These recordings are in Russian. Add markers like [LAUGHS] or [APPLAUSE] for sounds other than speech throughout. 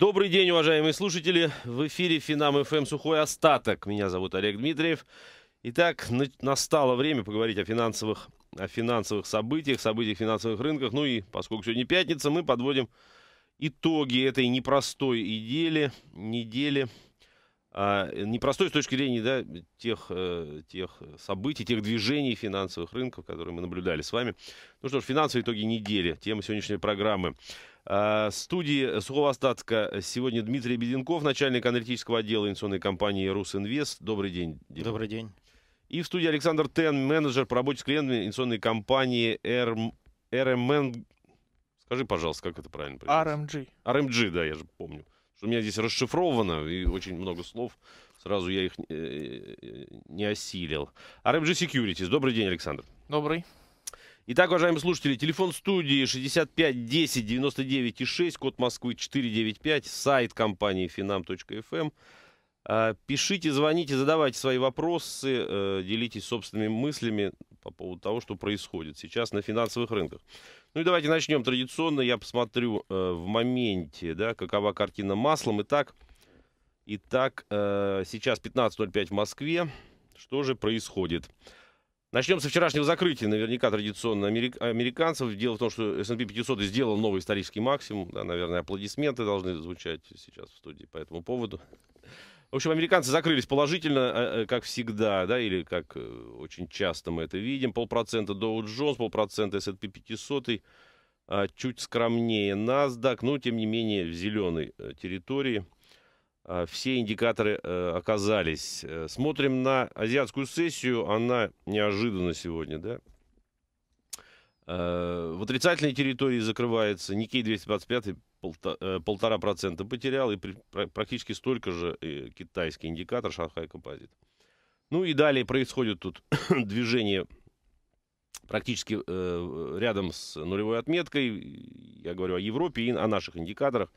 Добрый день, уважаемые слушатели. В эфире Финам ФМ Сухой Остаток. Меня зовут Олег Дмитриев. Итак, настало время поговорить о финансовых, о финансовых событиях, событиях финансовых рынках. Ну и поскольку сегодня пятница, мы подводим итоги этой непростой недели, недели а, непростой с точки зрения да, тех, э, тех событий, тех движений финансовых рынков, которые мы наблюдали с вами. Ну что ж, финансовые итоги недели, тема сегодняшней программы. Э, студии Суховостатска сегодня Дмитрий Беденков, начальник аналитического отдела инвестиционной компании «Русинвест». Добрый день, Дима. Добрый день. И в студии Александр Тен, менеджер по работе с клиентами инвестиционной компании РМ... Скажи, пожалуйста, как это правильно RMG. RMG, да, я же помню. Что у меня здесь расшифровано и очень много слов. Сразу я их э, э, не осилил. RMG Securities. Добрый день, Александр. Добрый. Итак, уважаемые слушатели, телефон студии 65 10 99 и 6, код Москвы 495, сайт компании finam.fm. Эм. А, пишите, звоните, задавайте свои вопросы, э, делитесь собственными мыслями по поводу того, что происходит сейчас на финансовых рынках. Ну и давайте начнем традиционно. Я посмотрю э, в моменте, да, какова картина маслом. Итак, итак э, сейчас 15.05 в Москве. Что же происходит? Происходит. Начнем со вчерашнего закрытия, наверняка традиционно америк... американцев. Дело в том, что S&P 500 сделал новый исторический максимум. Да, наверное, аплодисменты должны звучать сейчас в студии по этому поводу. В общем, американцы закрылись положительно, э, э, как всегда, да, или как э, очень часто мы это видим. Полпроцента Dow Jones, полпроцента S&P 500, а чуть скромнее NASDAQ, но тем не менее в зеленой территории – а, все индикаторы э, оказались. Э, смотрим на азиатскую сессию, она неожиданна сегодня, да? Э, в отрицательной территории закрывается Никей 225 полтора процента потерял и практически столько же китайский индикатор Шанхай Композит. Ну и далее происходит тут [COUGHS] движение практически рядом с нулевой отметкой. Я говорю о Европе и о наших индикаторах.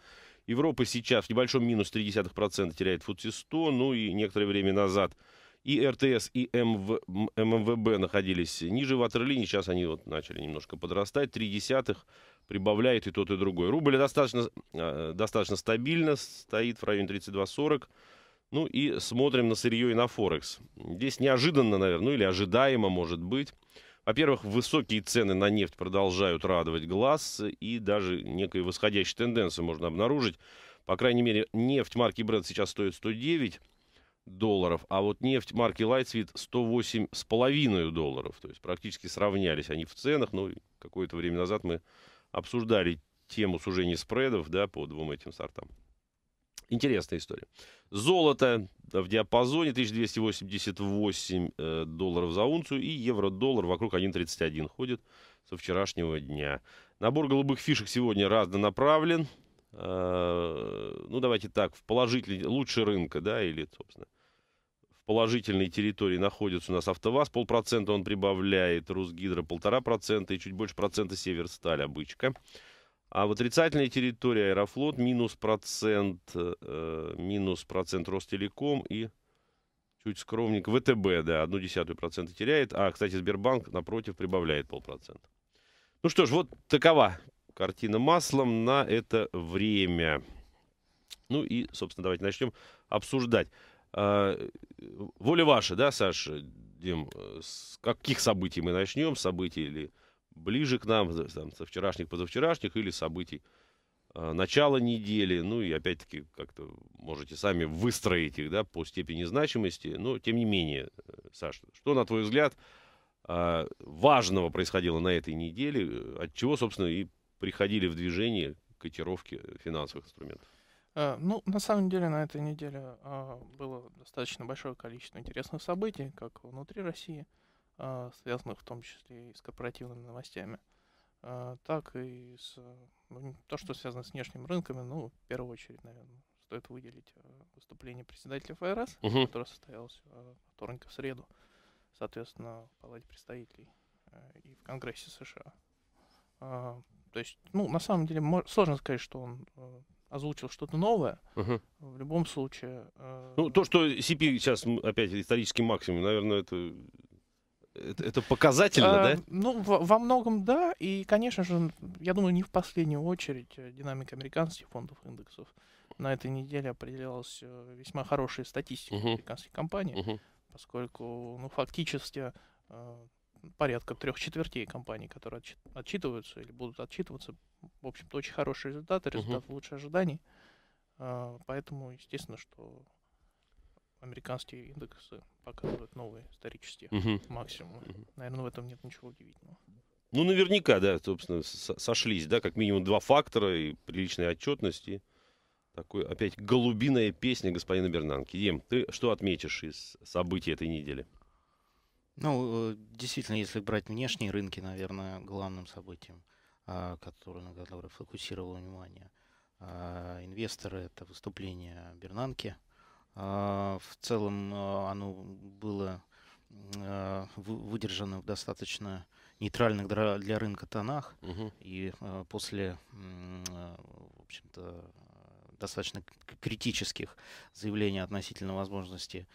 Европа сейчас в небольшом минус 0,3% теряет футси 100, ну и некоторое время назад и РТС, и МВ, эм ММВБ эм находились ниже ватерлинии, сейчас они вот начали немножко подрастать, три десятых прибавляет и тот, и другой. Рубль достаточно, э, достаточно стабильно, стоит в районе 32,40. Ну и смотрим на сырье и на Форекс. Здесь неожиданно, наверное, ну или ожидаемо, может быть. Во-первых, высокие цены на нефть продолжают радовать глаз, и даже некую восходящую тенденцию можно обнаружить. По крайней мере, нефть марки Brent сейчас стоит 109 долларов, а вот нефть марки Lightsweet 108,5 долларов. То есть практически сравнялись они в ценах, но ну, какое-то время назад мы обсуждали тему сужения спредов да, по двум этим сортам. Интересная история. Золото в диапазоне 1288 э, долларов за унцию и евро-доллар вокруг 1.31 ходит со вчерашнего дня. Набор голубых фишек сегодня разнонаправлен. Э, ну, давайте так, в положительный, лучше рынка, да, или, собственно, в положительной территории находится у нас АвтоВАЗ, полпроцента он прибавляет, Русгидро полтора процента и чуть больше процента Северсталь, обычка. А в отрицательной территории Аэрофлот минус процент, э, минус процент Ростелеком и чуть скромник ВТБ, да, одну десятую процента теряет. А, кстати, Сбербанк напротив прибавляет полпроцента. Ну что ж, вот такова картина маслом на это время. Ну и, собственно, давайте начнем обсуждать. Э, воля ваша, да, Саша, Дим, э, с каких событий мы начнем, событий или ближе к нам, там, со вчерашних, позавчерашних или событий а, начала недели, ну и опять-таки как-то можете сами выстроить их, да, по степени значимости, но тем не менее, э, Саша, что, на твой взгляд, а, важного происходило на этой неделе, от чего, собственно, и приходили в движение котировки финансовых инструментов? Э, ну, на самом деле, на этой неделе а, было достаточно большое количество интересных событий, как внутри России – а, связанных в том числе и с корпоративными новостями, а, так и с то, что связано с внешними рынками, ну, в первую очередь, наверное, стоит выделить а, выступление председателя ФРС, угу. которое состоялось вторник в среду, соответственно, в Палате представителей и в Конгрессе США. То есть, ну, на самом деле, сложно сказать, что он озвучил что-то новое. Угу. В любом случае... Э... Ну, то, что CP сейчас опять исторический максимум, наверное, это это, это показательно, а, да? Ну, во, многом да. И, конечно же, я думаю, не в последнюю очередь э, динамика американских фондов индексов на этой неделе определялась э, весьма хорошей статистикой uh-huh. американских компаний, uh-huh. поскольку, ну, фактически э, порядка трех четвертей компаний, которые отчитываются или будут отчитываться, в общем-то, очень хорошие результаты, результаты uh-huh. лучше ожиданий. А, поэтому, естественно, что американские индексы показывают новые исторические угу. максимумы. Угу. Наверное, в этом нет ничего удивительного. Ну, наверняка, да, собственно, сошлись, да, как минимум два фактора и приличной отчетности. такой, опять, голубиная песня господина Бернанки. Ем, ты что отметишь из событий этой недели? Ну, э, действительно, если брать внешние рынки, наверное, главным событием, а, который, на которое фокусировало внимание а, инвесторы, это выступление Бернанки, а, в целом а, оно было а, выдержано в достаточно нейтральных для рынка тонах. Угу. И после, в общем-то, достаточно критических заявлений относительно возможности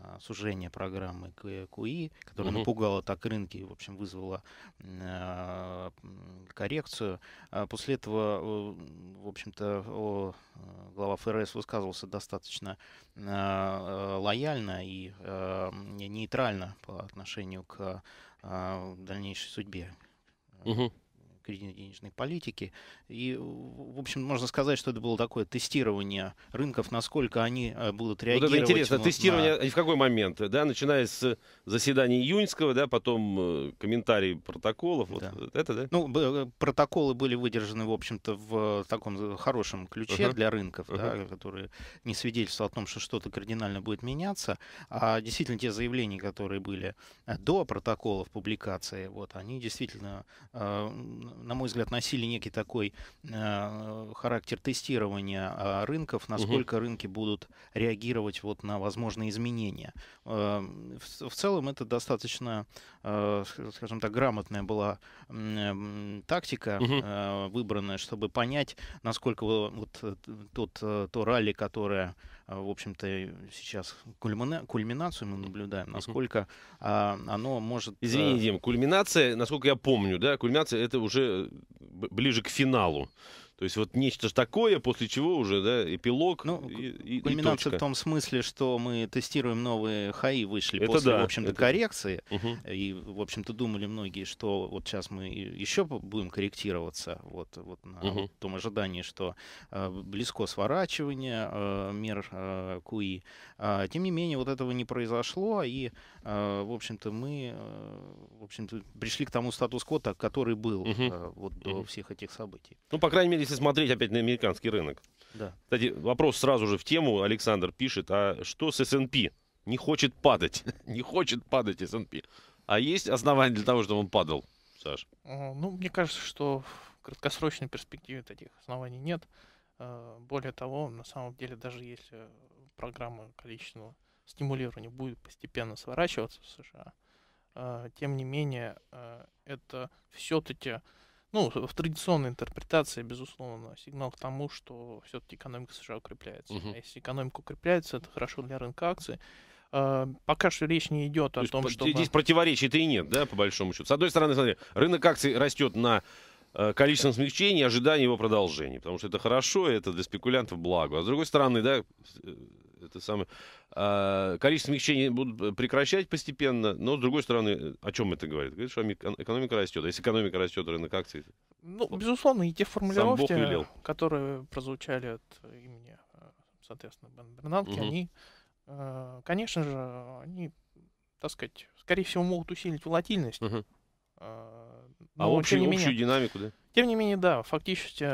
а, сужение программы КУИ, e, которая угу. напугала так рынки, в общем, вызвала э, коррекцию. А после этого, в общем-то, глава ФРС высказывался достаточно э, лояльно и э, нейтрально по отношению к дальнейшей судьбе. Угу кредитно-денежной политики. И, э, в общем, можно сказать, что это было такое тестирование рынков, насколько они э, будут реагировать. Вот это интересно, на... тестирование на... в какой момент? Да, начиная с заседания июньского, да, потом э, комментарии протоколов. Да. это, да? Ну, протоколы были выдержаны, в общем-то, в таком хорошем ключе uh-huh. для рынков, uh-huh. да, которые не свидетельствовали о том, что что-то кардинально будет меняться. А действительно, те заявления, которые были до протоколов публикации, вот, они действительно э, на мой взгляд, носили некий такой э, характер тестирования а, рынков, насколько угу. рынки будут реагировать вот на возможные изменения. Э, в, в целом это достаточно, э, скажем так, грамотная была э, тактика угу. э, выбранная, чтобы понять, насколько вот э, тот, э, то ралли, которое Э, в общем-то, сейчас кульмина... кульминацию мы наблюдаем, насколько а, оно может... Э, Извини, Дим, кульминация, насколько я помню, да, кульминация это уже э, ближе к финалу то есть вот нечто такое, после чего уже да, эпилог ну, и, и, и точка. в том смысле, что мы тестируем новые хаи, вышли это после, да, в общем-то, это... коррекции. Угу. И, в общем-то, думали многие, что вот сейчас мы еще будем корректироваться вот, вот на угу. том ожидании, что э, близко сворачивание э, мер э, КУИ. А, тем не менее, вот этого не произошло, и, э, в общем-то, мы э, в общем-то, пришли к тому статус-кво, который был угу. э, вот угу. до всех этих событий. Ну, по крайней мере, если смотреть опять на американский рынок. Да. Кстати, вопрос сразу же в тему. Александр пишет, а что с S&P? Не хочет падать. [LAUGHS] не хочет падать S&P. А есть основания для того, чтобы он падал, Саш? Э, ну, мне кажется, что в краткосрочной перспективе таких оснований нет. Э, более того, на самом деле, даже если программа количественного стимулирования будет постепенно сворачиваться в США, э, тем не менее, это все-таки ну, в традиционной интерпретации, безусловно, сигнал к тому, что все-таки экономика США укрепляется. Угу. А если экономика укрепляется, это хорошо для рынка акций. А, пока что речь не идет о То том, что... Здесь противоречий-то и нет, да, по большому счету. С одной стороны, смотри, рынок акций растет на э, количеством смягчений ожидание его продолжения. Потому что это хорошо, это для спекулянтов благо. А с другой стороны, да, э, это самое. А, количество смягчений будут э, прекращать постепенно, но, с другой стороны, э, о чем это говорит? Говорит, что экономика растет. А если экономика растет, рынок акций... Ну, безусловно, и те формулировки, которые прозвучали от имени, э, соответственно, Бернанки, угу. они, конечно же, они, так сказать, скорее всего, могут усилить волатильность. Угу. Но, а общую, менее, общую динамику, да? Тем не менее, да, фактически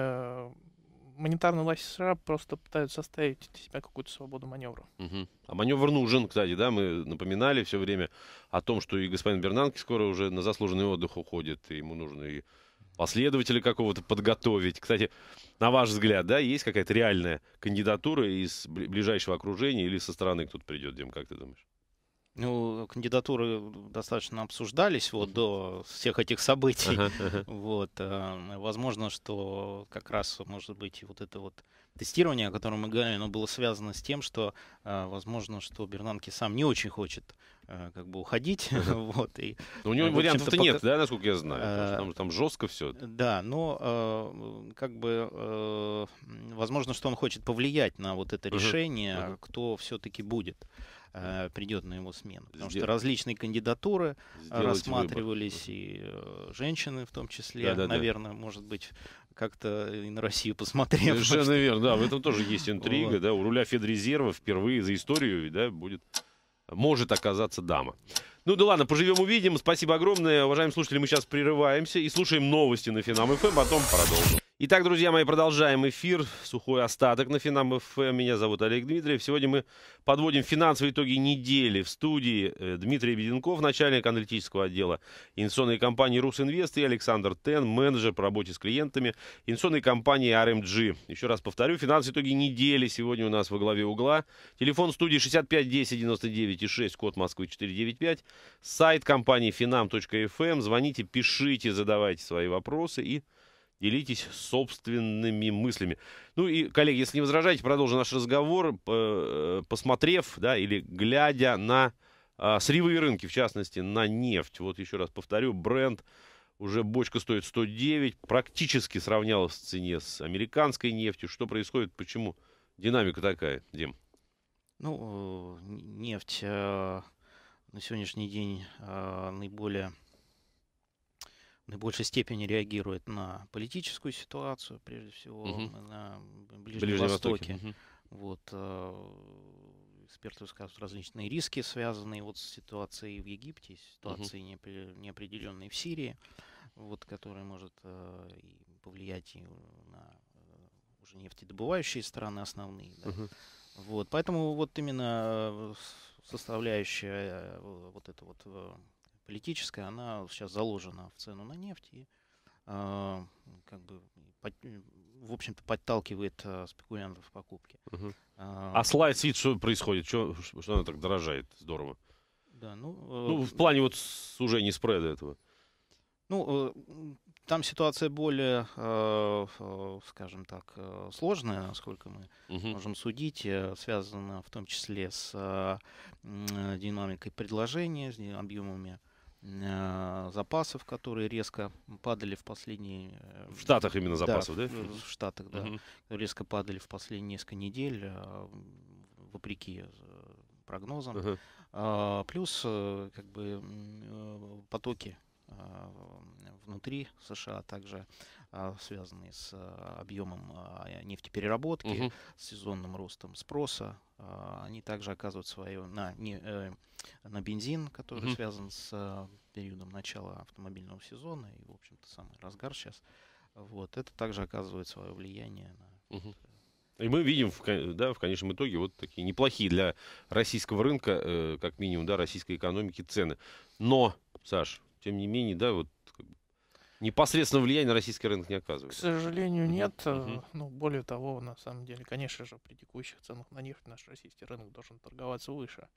монетарные власти США просто пытаются оставить для себя какую-то свободу маневра. Угу. А маневр нужен, кстати, да, мы напоминали все время о том, что и господин Бернанки скоро уже на заслуженный отдых уходит, и ему нужно и последователя какого-то подготовить. Кстати, на ваш взгляд, да, есть какая-то реальная кандидатура из ближайшего окружения или со стороны кто-то придет, Дим, как ты думаешь? Ну, кандидатуры достаточно обсуждались вот до всех этих событий. Ага, ага. [LAUGHS] Вот, э, возможно, что как раз, может быть, вот это вот тестирование, о котором мы говорили, оно было связано с тем, что, э, возможно, что Бернанки сам не очень хочет э, как бы уходить. [LAUGHS] вот, и, но ну, у него вариантов-то пока... нет, да, насколько я знаю? А, там, там жестко все. Да, но э, как бы э, возможно, что он хочет повлиять на вот это решение, кто все-таки будет э, придет на его смену. Потому Сдел... что различные кандидатуры э, Сделать рассматривались, выбор. и э, женщины в том числе, да, да, наверное, да. может быть, как-то и на Россию посмотрев. Совершенно что... [LAUGHS] верно, да, в этом тоже есть интрига. Вот. да, у руля Федрезерва впервые за историю да, будет, может оказаться дама. Ну да ладно, поживем увидим. Спасибо огромное. Уважаемые слушатели, мы сейчас прерываемся и слушаем новости на Финам ФМ, эм, а потом продолжим. Итак, друзья мои, продолжаем эфир. Сухой остаток на Финам ФМ. Меня зовут Олег Дмитриев. Сегодня мы подводим финансовые итоги недели. В студии э, Дмитрий Беденков, начальник аналитического отдела инвестиционной компании «Русинвест» и Александр Тен, менеджер по работе с клиентами инвестиционной компании RMG. Эм Еще раз повторю, финансовые итоги недели сегодня у нас во главе угла. Телефон студии 65 10 99 и 6, код Москвы 495. Сайт компании finam.fm. Эм». Звоните, пишите, задавайте свои вопросы и делитесь собственными мыслями. Ну и, коллеги, если не возражаете, продолжим наш разговор, э, посмотрев, да, или глядя на а, сырьевые рынки, в частности, на нефть. Вот еще раз повторю, бренд уже бочка стоит 109, практически сравнялась в цене с американской нефтью. Что происходит, почему динамика такая, Дим? Ну, э, нефть э, на сегодняшний день э, наиболее наибольшей степени реагирует на политическую ситуацию, прежде всего, угу. на Ближнем, Ближнем Востоке. Востоке. Угу. Вот, э, эксперты высказывают различные риски, связанные вот с ситуацией в Египте, с ситуацией угу. неопределенной в Сирии, вот, которая может э, и повлиять и на э, уже нефтедобывающие страны основные. Да. Угу. Вот, поэтому вот именно э, составляющая э, вот это вот э, политическая, она сейчас заложена в цену на нефть и э, как бы, под, в общем-то, подталкивает э, спекулянтов в покупке. Угу. А, а с Light что происходит? Что, что она так дорожает? Здорово. Да, ну, э, ну, в плане вот сужения спреда этого. Ну, э, там ситуация более, э, э, скажем так, сложная, насколько мы угу. можем судить, связана в том числе с динамикой предложения, с объемами Э, запасов, которые резко падали в последние... Э, в Штатах именно запасов, да? да? В, в Штатах, да. Угу. Резко падали в последние несколько недель, э, вопреки прогнозам. Угу. А, плюс как бы потоки внутри США также а, связанные с а, объемом а, нефтепереработки, угу. с сезонным ростом спроса. Они также оказывают свое на, не, э, на бензин, который угу. связан с периодом начала автомобильного сезона и, в общем-то, самый разгар сейчас. Вот. Это также оказывает свое влияние на угу. И мы видим, в, да, в конечном итоге, вот такие неплохие для российского рынка, э, как минимум, да, российской экономики цены. Но, Саш, тем не менее, да, вот непосредственного влияние на российский рынок не оказывает? К сожалению, нет. Угу. Ну, более того, на самом деле, конечно же, при текущих ценах на нефть наш российский рынок должен торговаться выше.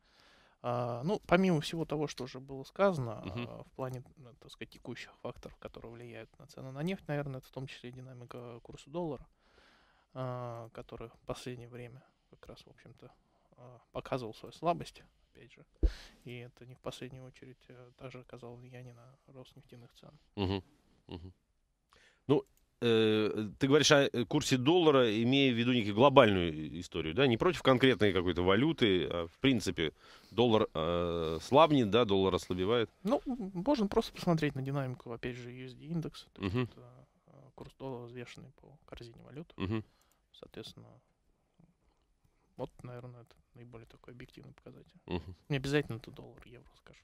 А, ну, помимо всего того, что уже было сказано, угу. а, в плане, э, так сказать, текущих факторов, которые влияют на цены на нефть, наверное, это в том числе динамика курса доллара, а, который в последнее время как раз, в общем-то, показывал свою слабость, опять же. И это не в последнюю очередь также оказало влияние на рост нефтяных цен. Угу. Ну, э, ты говоришь о э, курсе доллара, имея в виду некую глобальную историю, да, не против конкретной какой-то валюты, а в принципе доллар э, слабнет, да, доллар ослабевает? Ну, можно просто посмотреть на динамику, опять же, USD индекс, угу. Uh-huh. курс доллара взвешенный по корзине валют, угу. соответственно, вот, наверное, это наиболее такой объективный показатель. Угу. Не обязательно это доллар, евро, скажем.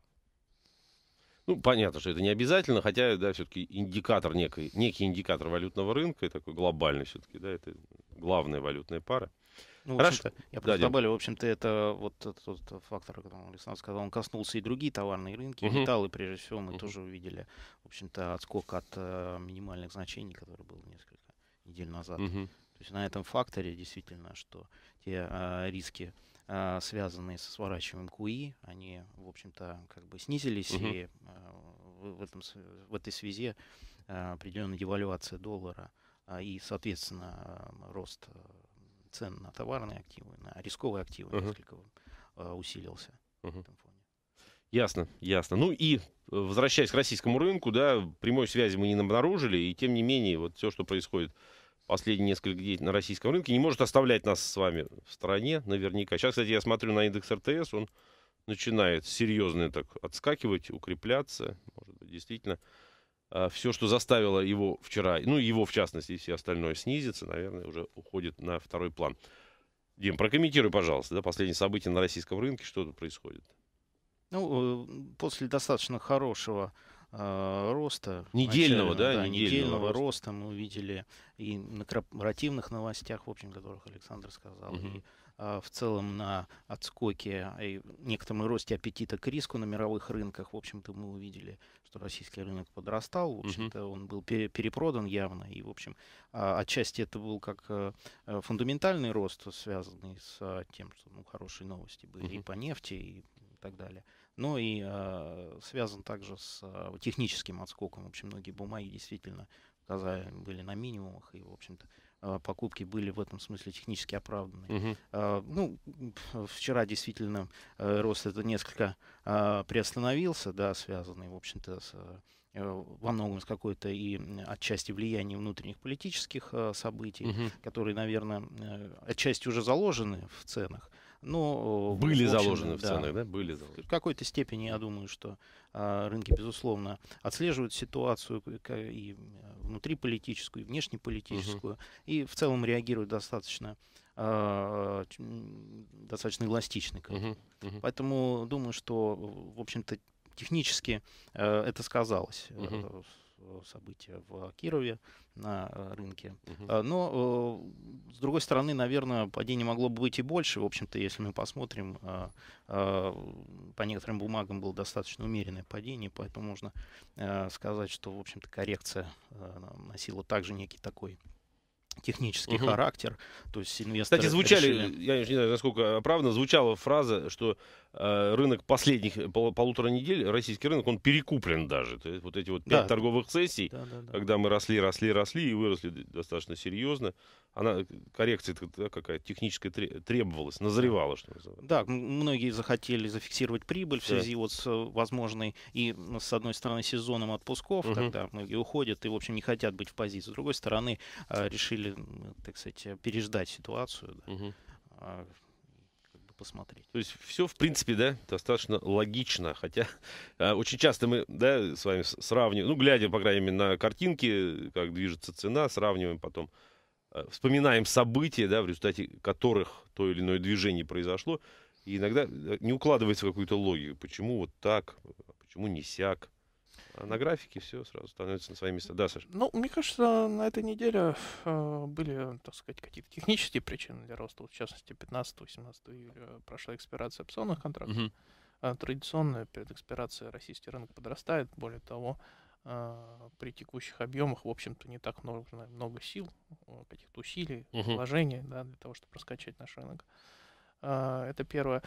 Ну, понятно, что это не обязательно, хотя, да, все-таки индикатор некий, некий индикатор валютного рынка, и такой глобальный все-таки, да, это главная валютная пара. Ну, Хорошо. Я просто да, добавлю, в общем-то, это вот тот фактор, о котором Александр сказал, он коснулся и другие товарные рынки, угу. металлы, прежде всего, мы угу. тоже увидели, в общем-то, отскок от э, минимальных значений, который был несколько недель назад. Угу. То есть на этом факторе действительно, что те э, риски а, связанные со сворачиванием КУИ, они, в общем-то, как бы снизились, угу. и а, в, этом, в этой связи а, определенная девальвация доллара и, соответственно, рост цен на товарные активы, на рисковые активы угу. несколько усилился угу. в этом фоне. Ясно, ясно. Ну и э, возвращаясь к российскому рынку, да, прямой связи мы не обнаружили, и тем не менее, вот все, что происходит последние несколько дней на российском рынке, не может оставлять нас с вами в стране наверняка. Сейчас, кстати, я смотрю на индекс РТС, он начинает серьезно так отскакивать, укрепляться. Может быть, действительно, а, все, что заставило его вчера, ну, его в частности, и все остальное снизится, наверное, уже уходит на второй план. Дим, прокомментируй, пожалуйста, да, последние события на российском рынке, что тут происходит. Ну, э, после достаточно хорошего а, роста. Недельного, да? да недельного, недельного роста. мы увидели и на корпоративных новостях, в общем, которых Александр сказал, угу. и а, в целом на отскоке и некотором росте аппетита к риску на мировых рынках, в общем-то, мы увидели, что российский рынок подрастал, в общем-то, угу. он был перепродан явно, и, в общем, а, отчасти это был как а, фундаментальный рост, связанный с а, тем, что ну, хорошие новости были угу. и по нефти, и так далее. Ну и э, связан также с э, техническим отскоком. В общем, многие бумаги действительно показали, были на минимумах, и, в общем-то, э, покупки были в этом смысле технически оправданы. Угу. Э, ну, вчера действительно э, рост это несколько э, приостановился, да, связанный, в общем-то, с э, во многом с какой-то и отчасти влиянием внутренних политических событий, угу. которые, наверное, э, отчасти уже заложены в ценах, но, ну, э, Были общем, заложены да, в ценах, да? Были заложены. В какой-то степени, я думаю, что а, рынки, безусловно, отслеживают ситуацию и э, внутриполитическую, и внешнеполитическую, угу. и в целом реагируют достаточно а, достаточно эластичны. Uh-huh, Поэтому думаю, что, в общем-то, технически э, это сказалось. uh Э, события в Кирове на э, рынке. Э, но, с другой стороны, наверное, падение могло бы быть и больше. В общем-то, если мы посмотрим, по некоторым бумагам было достаточно умеренное падение, поэтому можно сказать, что, в общем-то, коррекция носила также некий такой технический угу. характер. То есть инвесторы Кстати, звучали, решили... я не знаю, насколько правда, звучала фраза, что э, рынок последних пол, полутора недель, российский рынок, он перекуплен даже. То есть вот эти вот пять да. торговых сессий, да, да, да. когда мы росли, росли, росли и выросли достаточно серьезно она, э, коррекция да, какая техническая требовалась, назревала, что называется. Да, многие захотели зафиксировать прибыль в связи да. вот с э, возможной и, с одной стороны, сезоном отпусков, угу. когда многие уходят и, в общем, не хотят быть в позиции. С другой стороны, э, решили, так сказать, переждать ситуацию. Да. Угу посмотреть. То есть все, в принципе, да, достаточно логично. Хотя а, очень часто мы, да, с вами сравниваем, ну, глядя, по крайней мере, на картинки, как движется цена, сравниваем потом Э, вспоминаем события, да, в результате которых то или иное движение произошло, и иногда э, не укладывается в какую-то логику, почему вот так, а почему не сяк. А на графике все сразу становится на свои места. Да, Саша? Ну, мне кажется, на этой неделе э, были, так сказать, какие-то технические причины для роста. в частности, 15-18 июля прошла экспирация опционных контрактов. Угу. Традиционно перед экспирацией российский рынок подрастает. Более того, э, а, при текущих объемах, в общем-то, не так много, много сил, каких-то усилий, uh-huh. вложений, да, для того, чтобы раскачать наш рынок. А, это первое.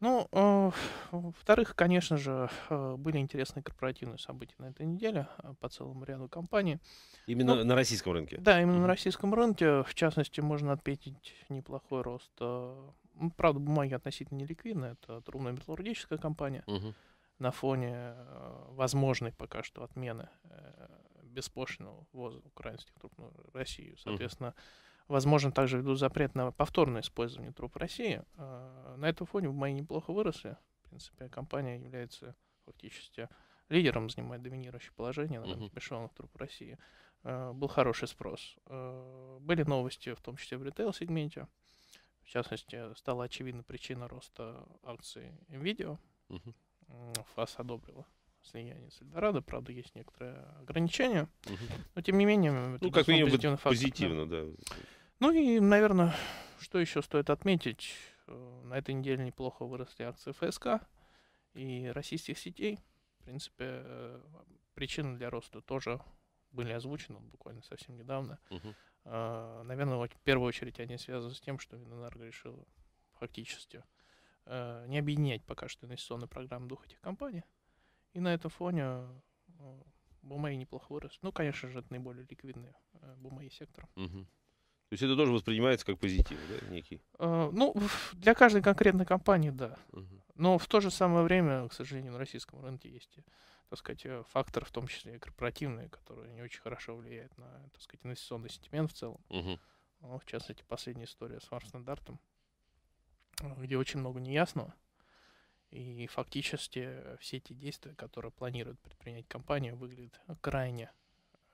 Ну, а, во-вторых, конечно же, были интересные корпоративные события на этой неделе по целому ряду компаний. Именно ну, на российском рынке? Да, именно mm-hmm. на российском рынке. В частности, можно отметить неплохой рост. правда, бумаги относительно неликвидны. Это трудная металлургическая компания. Mm-hmm на фоне э, возможной пока что отмены э, беспошлинного ввоза украинских труб ну, Россию. Соответственно, возможно, также ввиду запрет на повторное использование труп России. Э, на этом фоне в неплохо выросли. В принципе, компания является фактически лидером, занимает доминирующее положение на рынке mm-hmm. России. Был хороший спрос. Были новости, в том числе в ритейл-сегменте. В частности, стала очевидна причина роста акций NVIDIA. Mm-hmm. ФАС одобрила слияние с Эльдорадо. Правда, есть некоторые ограничения, но тем не менее... Ну, как минимум, позитивный фактор, позитивно, да. да. Ну и, наверное, что еще стоит отметить, э, на этой неделе неплохо выросли акции ФСК и российских сетей. В принципе, э, причины для роста тоже были озвучены буквально совсем недавно. Угу. Э, наверное, в первую очередь они связаны с тем, что Минэнерго решила фактически Э, не объединять пока что инвестиционную программы двух этих компаний. И на этом фоне бумаги э, Бумаи неплохо вырос. Ну, конечно же, это наиболее ликвидные э, бумаги сектора Угу. То есть это тоже воспринимается как позитив, да, некий? Э, ну, для каждой конкретной компании, да. Угу. Но в то же самое время, к сожалению, на российском рынке есть, так сказать, фактор, в том числе и корпоративный, который не очень хорошо влияет на, так сказать, инвестиционный сентимент в целом. Угу. Ну, в частности, последняя история с Марстандартом. стандартом Э, где очень много неясного. И фактически э, все эти действия, которые планирует предпринять компания, выглядят крайне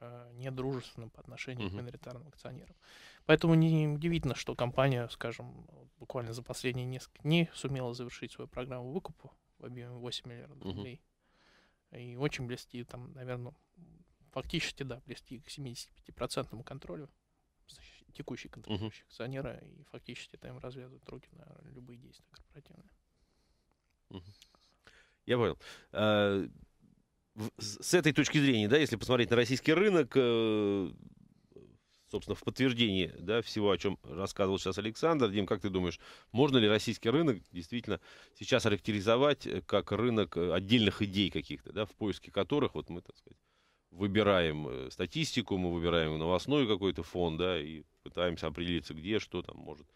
э, недружественно по отношению uh-huh. к миноритарным акционерам. Поэтому не удивительно, что компания, скажем, буквально за последние несколько дней сумела завершить свою программу выкупа в объеме 8 миллиардов uh-huh. рублей. И очень блести, там, наверное, фактически, да, блести к 75% контролю текущие контролирующие угу. акционеры и фактически это им развязывают руки на любые действия корпоративные. Угу. Я понял. А, с этой точки зрения, да, если посмотреть на российский рынок, э, собственно, в подтверждении да, всего, о чем рассказывал сейчас Александр. Дим, как ты думаешь, можно ли российский рынок действительно сейчас характеризовать э, как рынок э, отдельных идей каких-то, да, в поиске которых вот мы, так сказать, выбираем статистику, мы выбираем новостной какой-то фон, да, и пытаемся определиться, где, что там может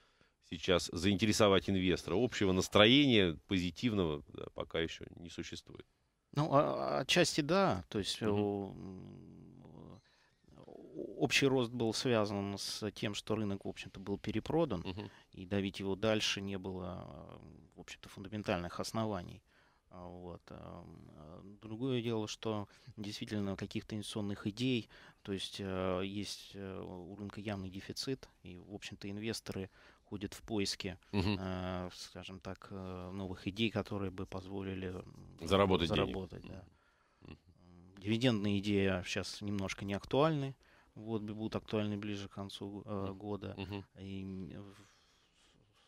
сейчас заинтересовать инвестора. Общего настроения позитивного да, пока еще не существует. Ну, а, а, отчасти да. То есть угу. общий рост был связан с тем, что рынок, в общем-то, был перепродан, угу. и давить его дальше не было, э, в общем-то, фундаментальных оснований. А, вот. А, другое дело, что действительно каких-то инвестиционных идей, то есть а, есть э, у рынка явный дефицит, и, в общем-то, инвесторы ходят в поиске, угу. скажем так, э, новых идей, которые бы позволили заработать. заработать денег. да. угу. Дивидендные идеи сейчас немножко не актуальны, вот, будут актуальны ближе к концу э, года. Угу. И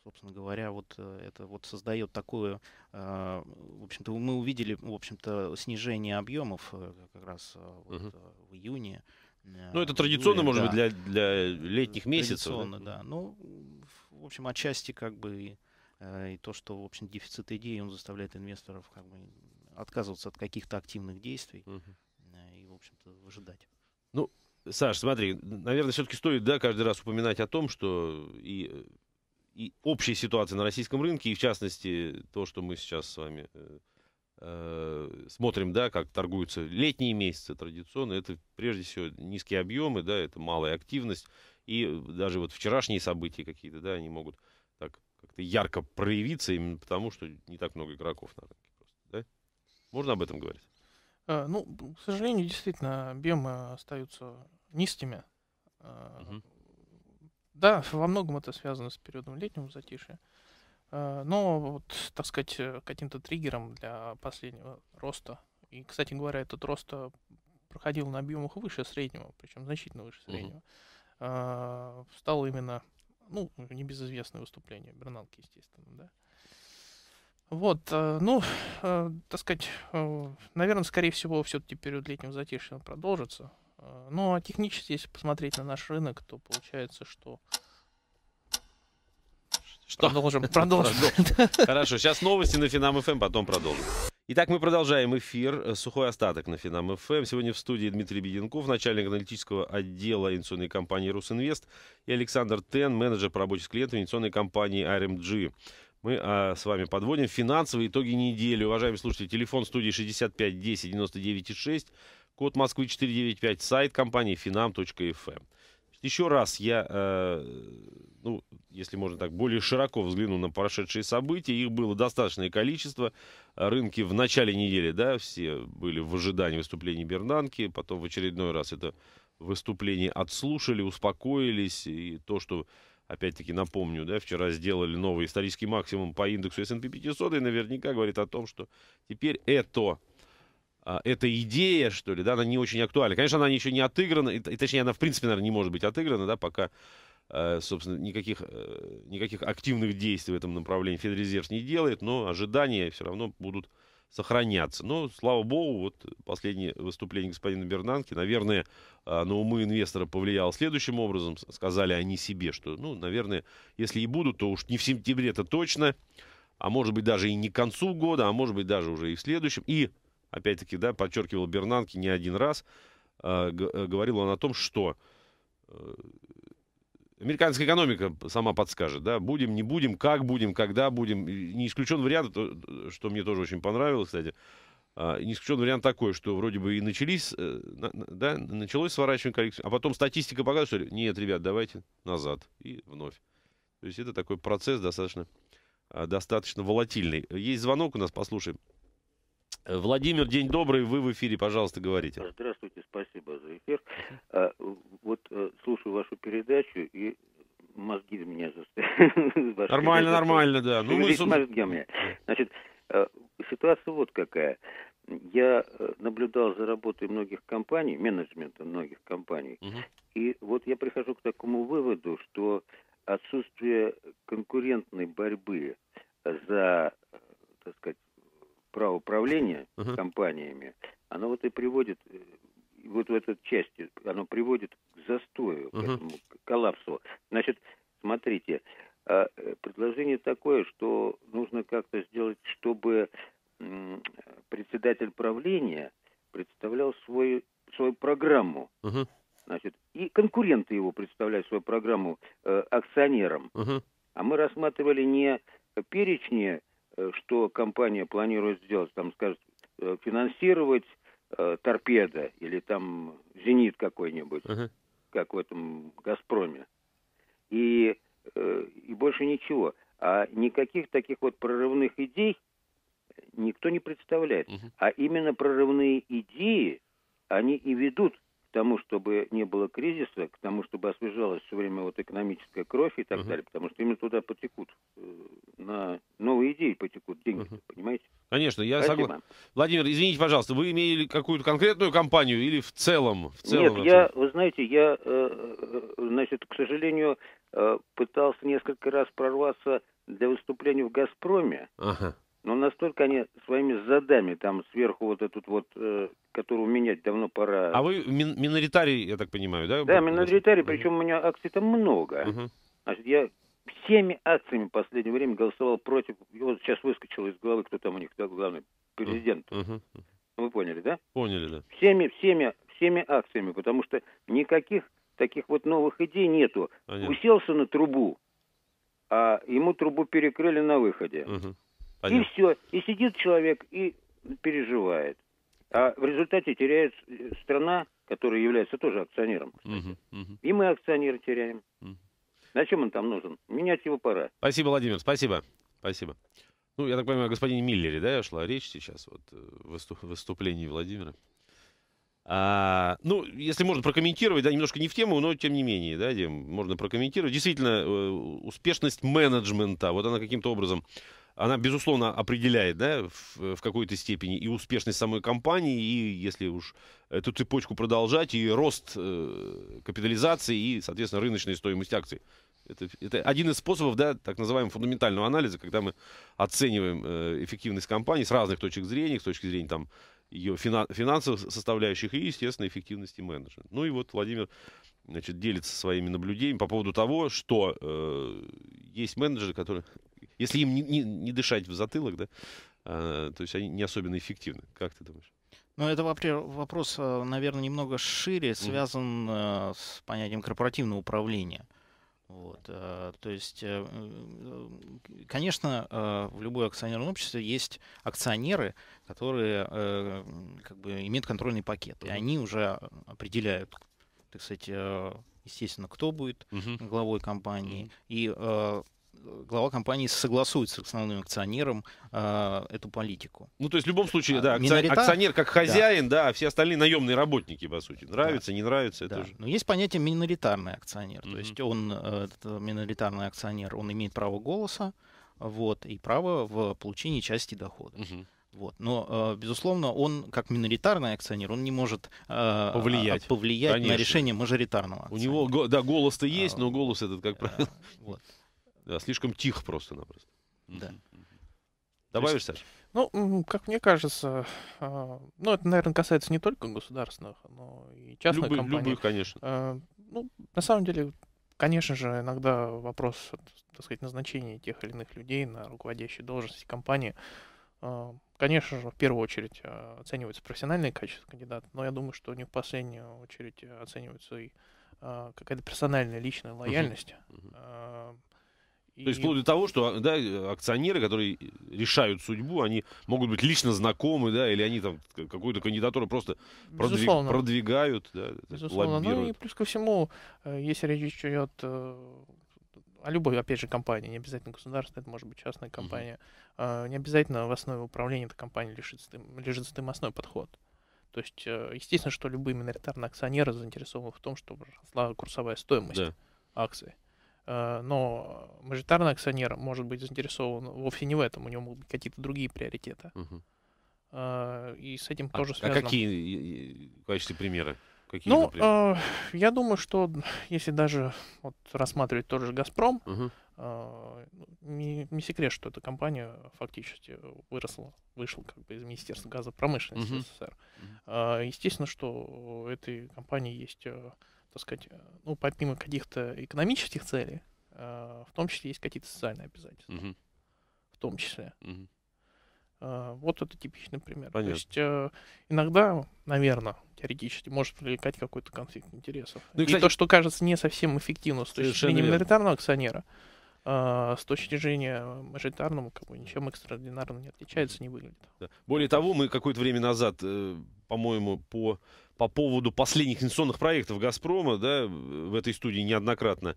собственно говоря, вот э, это вот создает такое, а, в общем-то, мы увидели, в общем-то, снижение объемов э, как раз э, вот, угу. в июне. Ну, это традиционно, июле, может да. быть, для, для летних месяцев. Традиционно, да? да. Ну, в общем, отчасти как бы и, то, что, в общем, дефицит идей, он заставляет инвесторов как бы отказываться от каких-то активных действий угу. и, в общем-то, выжидать. Ну, Саш, смотри, наверное, все-таки стоит, да, каждый раз упоминать о том, что и и общей ситуации на российском рынке, и в частности то, что мы сейчас с вами э, э, смотрим, да, как торгуются летние месяцы традиционно, это прежде всего низкие объемы, да, это малая активность, и даже вот вчерашние события какие-то, да, они могут так как-то ярко проявиться именно потому, что не так много игроков на рынке просто, да? Можно об этом говорить? А, ну, к сожалению, действительно, объемы остаются низкими. Угу. Да, во многом это связано с периодом летнего затишья. Э, но, вот, так сказать, э, каким-то триггером для последнего роста. И, кстати говоря, этот рост э, проходил на объемах выше среднего, причем значительно выше среднего. Mm-hmm. Стало именно, ну, небезызвестное выступление Берналки, естественно, да. Вот, ну, так сказать, наверное, скорее всего, все-таки период летнего затишья продолжится. А, ну, а технически, если посмотреть на наш рынок, то получается, что... Что? Продолжим, продолжим. [LAUGHS] Хорошо, сейчас новости на Финам ФМ, эм, потом продолжим. Итак, мы продолжаем эфир. Э, Сухой остаток на Финам ФМ. Эм. Сегодня в студии Дмитрий Беденков, начальник аналитического отдела инвестиционной компании Русинвест и Александр Тен, менеджер по работе с клиентами инвестиционной компании RMG. Эм мы а, с вами подводим финансовые итоги недели. Уважаемые слушатели, телефон студии 65 10 99 6 код Москвы 495, сайт компании finam.fm. Эм. Еще раз я, э, ну, если можно так, более широко взгляну на прошедшие события. Их было достаточное количество. Рынки в начале недели, да, все были в ожидании выступления Бернанки. Потом в очередной раз это выступление отслушали, успокоились. И то, что, опять-таки напомню, да, вчера сделали новый исторический максимум по индексу S&P 500, и наверняка говорит о том, что теперь это а, эта идея, что ли, да, она не очень актуальна. Конечно, она еще не отыграна, и, точнее, она, в принципе, наверное, не может быть отыграна, да, пока, э, собственно, никаких, э, никаких активных действий в этом направлении Федрезерв не делает, но ожидания все равно будут сохраняться. Но, слава богу, вот последнее выступление господина Бернанки, наверное, а, на умы инвестора повлияло следующим образом. Сказали они себе, что, ну, наверное, если и будут, то уж не в сентябре это точно, а может быть даже и не к концу года, а может быть даже уже и в следующем. И опять-таки, да, подчеркивал Бернанки не один раз, а, э, говорил он о том, что э, американская экономика сама подскажет, да, будем, не будем, как будем, когда будем. не исключен вариант, э, э, что мне тоже очень понравилось, кстати, э, не исключен вариант такой, что вроде бы и начались, э, на, да, началось сворачивание коллекции, а потом статистика показывает, что нет, ребят, давайте назад и вновь. То есть это такой процесс достаточно, а, достаточно волатильный. Есть звонок у нас, послушаем. Владимир, день добрый, вы в эфире, пожалуйста, говорите. Здравствуйте, спасибо за эфир. А, вот э, слушаю вашу передачу и мозги из меня заставили. [LAUGHS] Нормально, нормально, да. Ну, мы... мозги у меня. Значит, э, ситуация вот какая. Я э, наблюдал за работой многих компаний, менеджмента многих компаний, угу. и вот я прихожу к такому выводу, что отсутствие конкурентной борьбы за, так сказать, право управления угу. компаниями, оно вот и приводит, э, вот в этой части, оно приводит к застою, угу. к, этому, к коллапсу. Значит, смотрите, а, э, предложение такое, что нужно как-то сделать, чтобы председатель правления представлял свой, свою программу. Угу. Значит, и конкуренты его представляют свою программу э, акционерам. Угу. А мы рассматривали не перечни Э, что компания планирует сделать. Там, скажет, э, финансировать э, торпеда или там зенит какой-нибудь, uh-huh. как в этом Газпроме. И, э, и больше ничего. А никаких таких вот прорывных идей никто не представляет. Uh-huh. А именно прорывные идеи, они и ведут тому, чтобы не было кризиса, к тому, чтобы освежалась все время вот экономическая кровь и так угу. далее, потому что именно туда потекут, э, на новые идеи потекут деньги, угу. понимаете? Конечно, я согласен. Владимир, извините, пожалуйста, вы имели какую-то конкретную компанию или в целом? В целом Нет, я, вы знаете, я, э, э, значит, к сожалению, пытался несколько раз прорваться для выступления в «Газпроме», ага но настолько они своими задами там сверху вот этот вот, э, которую менять давно пора. А вы мин- миноритарий, я так понимаю, да? Да, миноритарий, угу. причем у меня акций там много. Угу. Значит, я всеми акциями в последнее время голосовал против, вот сейчас выскочил из головы, кто там у них, да, главный президент. Угу. Вы поняли, да? Поняли, да. Всеми, всеми, всеми акциями, потому что никаких таких вот новых идей нету. Понятно. Уселся на трубу, а ему трубу перекрыли на выходе. Угу. Понятно. И все. И сидит человек и переживает. А в результате теряет э, страна, которая является тоже акционером. Кстати. Угу, угу. И мы акционеры теряем. Угу. Зачем он там нужен? Менять его пора. Спасибо, Владимир. Спасибо. Спасибо. Ну, я так понимаю, о господине Миллере, да, шла речь сейчас, вот, э, в выступлении Владимира. А, ну, если можно прокомментировать, да, немножко не в тему, но тем не менее, да, Дим, можно прокомментировать. Действительно, э, успешность менеджмента, вот она каким-то образом она, безусловно, определяет, да, в, в какой-то степени и успешность самой компании, и если уж эту цепочку продолжать, и рост э, капитализации, и, соответственно, рыночной стоимости акций. Это, это один из способов, да, так называемого фундаментального анализа, когда мы оцениваем э, эффективность компании с разных точек зрения, с точки зрения там ее финан финансовых составляющих и, естественно, эффективности менеджмента. Ну и вот Владимир значит, делится своими наблюдениями по поводу того, что э, есть менеджеры, которые если им не, не, не дышать в затылок, да, а, то есть они не особенно эффективны. Как ты думаешь? Ну, это вопрос, э, наверное, немного шире, связан mm. с понятием корпоративного управления. Вот, э, то есть, конечно, в любой акционерном обществе есть акционеры, которые как бы имеют контрольный пакет, и они уже определяют, так сказать, естественно, кто будет uh-huh. главой компании. Uh-huh. И глава компании согласует с основным акционером э, эту политику. Ну, то есть в любом случае, а, да, Минорита... акционер как хозяин, да. да, а все остальные наемные работники, по сути. Нравится, да. не нравится, да. это же... Но есть понятие миноритарный акционер. Mm-hmm. То есть он, э, этот миноритарный акционер, он имеет право голоса, вот, и право в получении части дохода. Mm-hmm. Вот. Но, э, безусловно, он, как миноритарный акционер, он не может э, а, повлиять, повлиять на решение мажоритарного акционера. У него да, голос-то есть, но голос этот, как э, правило... [LAUGHS] Вот. Да, слишком тихо просто-напросто. Да. Добавишь, Саша? Ну, как мне кажется, а, ну, это, наверное, касается не только государственных, но и частных любых, компаний. Любых, конечно. А, ну, на самом деле, конечно же, иногда вопрос, так сказать, назначения тех или иных людей на руководящие должности компании, а, конечно же, в первую очередь оцениваются профессиональные качества кандидата, но я думаю, что не в последнюю очередь э, оценивается и какая-то персональная, личная лояльность. Uh-huh. Uh-huh то есть вплоть до того, что да, акционеры, которые решают судьбу, они могут быть лично знакомы, да, или они там какую-то кандидатуру просто Безусловно. продвигают, да, Безусловно. Ну и плюс ко всему, э, если речь идет э, о любой, опять же, компании, не обязательно государственная, это может быть частная компания, uh не обязательно в основе управления этой компании лежит, лежит стоимостной подход. То есть, естественно, что любые миноритарные акционеры заинтересованы в том, чтобы росла курсовая стоимость да. акции. Э, но мажоритарный акционер может быть заинтересован вовсе не в этом, у него могут быть какие-то другие приоритеты. Угу. И с этим а, тоже а связано. А какие в качестве примера? Какие, ну, например? Э, я думаю, что если даже вот, рассматривать тот же Газпром, угу. не, не секрет, что эта компания фактически выросла, вышла как бы из Министерства газопромышленности угу. СССР. Угу. естественно, что у этой компании есть так сказать, э, ну, помимо каких-то экономических целей, э, в том числе есть какие-то социальные обязательства. Угу. В том числе. Угу. Вот это типичный пример. Понятно. То есть иногда, наверное, теоретически может привлекать какой-то конфликт интересов. Ну, и, кстати, и то, что кажется не совсем эффективно с точки зрения верно. миноритарного акционера, с точки зрения мажоритарного, как бы, ничем экстраординарно не отличается, не выглядит. Да. Более того, мы какое-то время назад, по-моему, по, -моему, по по поводу последних инвестиционных проектов «Газпрома», да, в этой студии неоднократно